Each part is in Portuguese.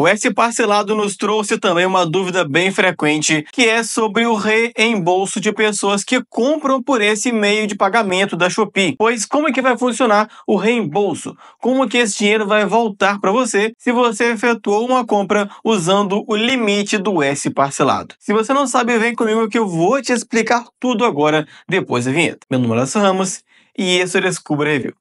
O S Parcelado nos trouxe também uma dúvida bem frequente, que é sobre o reembolso de pessoas que compram por esse meio de pagamento da Shopee. Pois como é que vai funcionar o reembolso? Como que esse dinheiro vai voltar para você se você efetuou uma compra usando o limite do S Parcelado? Se você não sabe, vem comigo que eu vou te explicar tudo agora, depois da vinheta. Meu nome é Lasso Ramos e esse é o Descubra Review.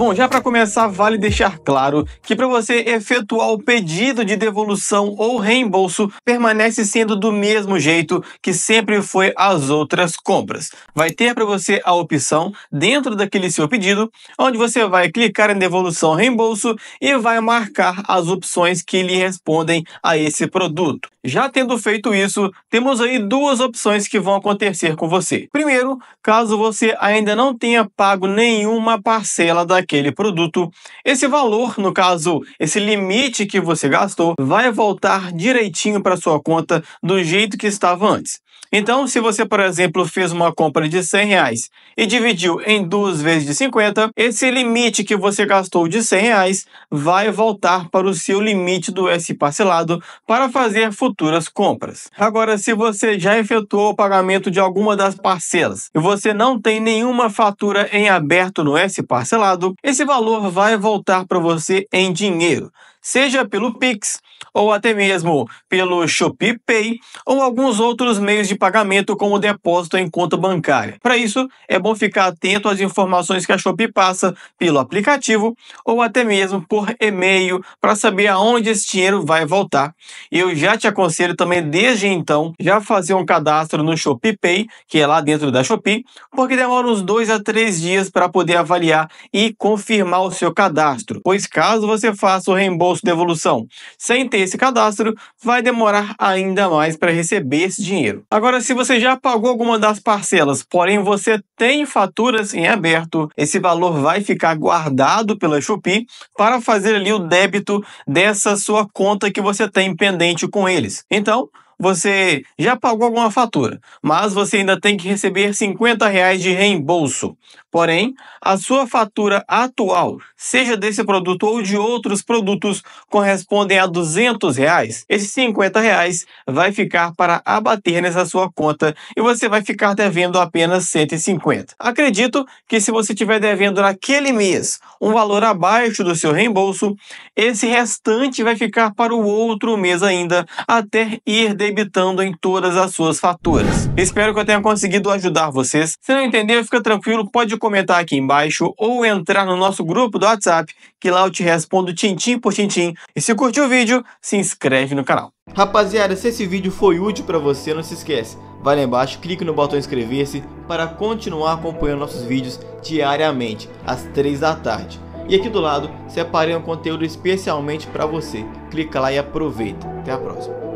Bom, já para começar, vale deixar claro que para você efetuar o pedido de devolução ou reembolso, permanece sendo do mesmo jeito que sempre foi as outras compras. Vai ter para você a opção dentro daquele seu pedido, onde você vai clicar em devolução reembolso e vai marcar as opções que lhe respondem a esse produto. Já tendo feito isso, temos aí duas opções que vão acontecer com você. Primeiro, caso você ainda não tenha pago nenhuma parcela daquele produto, esse valor, no caso, esse limite que você gastou, vai voltar direitinho para sua conta do jeito que estava antes. Então, se você, por exemplo, fez uma compra de 100 reais e dividiu em duas vezes de 50, esse limite que você gastou de 100 reais vai voltar para o seu limite do S parcelado para fazer futuras compras. Agora, se você já efetuou o pagamento de alguma das parcelas e você não tem nenhuma fatura em aberto no S parcelado, esse valor vai voltar para você em dinheiro seja pelo Pix ou até mesmo pelo Shopee Pay ou alguns outros meios de pagamento como depósito em conta bancária. Para isso, é bom ficar atento às informações que a Shopee passa pelo aplicativo ou até mesmo por e-mail para saber aonde esse dinheiro vai voltar. Eu já te aconselho também desde então já fazer um cadastro no Shopee Pay, que é lá dentro da Shopee, porque demora uns dois a três dias para poder avaliar e confirmar o seu cadastro. Pois caso você faça o reembolso imposto de devolução. Sem ter esse cadastro, vai demorar ainda mais para receber esse dinheiro. Agora, se você já pagou alguma das parcelas, porém você tem faturas em aberto, esse valor vai ficar guardado pela Shopee para fazer ali o débito dessa sua conta que você tem pendente com eles. Então, você já pagou alguma fatura, mas você ainda tem que receber R$ de reembolso. Porém, a sua fatura atual, seja desse produto ou de outros produtos, correspondem a 200 reais. Esses R$ reais vai ficar para abater nessa sua conta e você vai ficar devendo apenas 150. Acredito que se você estiver devendo naquele mês um valor abaixo do seu reembolso, esse restante vai ficar para o outro mês ainda, até ir de debitando em todas as suas faturas. Espero que eu tenha conseguido ajudar vocês. Se não entendeu, fica tranquilo, pode comentar aqui embaixo ou entrar no nosso grupo do WhatsApp, que lá eu te respondo tintim por tintim. E se curtiu o vídeo, se inscreve no canal. Rapaziada, se esse vídeo foi útil para você, não se esquece, vai lá embaixo, clique no botão inscrever-se para continuar acompanhando nossos vídeos diariamente, às 3 da tarde. E aqui do lado, separei um conteúdo especialmente para você. Clica lá e aproveita. Até a próxima.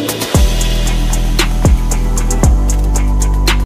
Thank you.